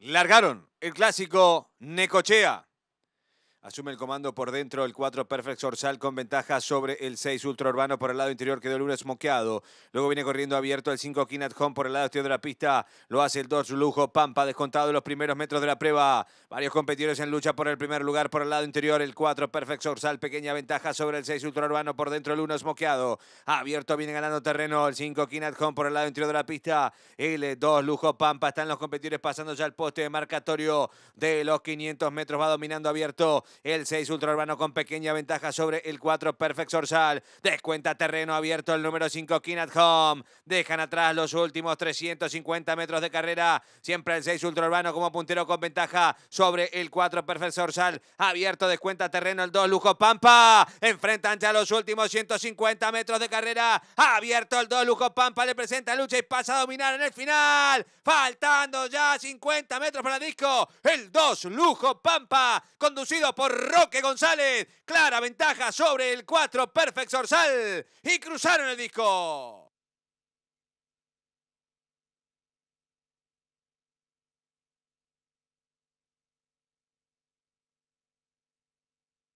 largaron el clásico Necochea. Asume el comando por dentro el 4 Perfect Sorsal con ventaja sobre el 6 Ultra Urbano por el lado interior. Quedó el 1 esmoqueado. Luego viene corriendo abierto el 5 King at Home por el lado exterior de la pista. Lo hace el 2 Lujo Pampa descontado de los primeros metros de la prueba. Varios competidores en lucha por el primer lugar por el lado interior. El 4 Perfect Sorsal, pequeña ventaja sobre el 6 Ultra Urbano por dentro el 1 esmoqueado. Abierto viene ganando terreno el 5 King at Home por el lado interior de la pista. El 2 eh, Lujo Pampa están los competidores pasando ya el poste de marcatorio de los 500 metros. Va dominando abierto el 6 Urbano con pequeña ventaja sobre el 4 Perfect Sorsal. Descuenta terreno abierto el número 5 King at Home. Dejan atrás los últimos 350 metros de carrera. Siempre el 6 Urbano como puntero con ventaja sobre el 4 Perfect Sorsal. Abierto descuenta terreno el 2 Lujo Pampa. Enfrentan ya los últimos 150 metros de carrera. Abierto el 2 Lujo Pampa. Le presenta lucha y pasa a dominar en el final. Faltando ya 50 metros para el disco. El 2 Lujo Pampa. Conducido por por Roque González. Clara ventaja sobre el 4 Perfect Sorsal. Y cruzaron el disco.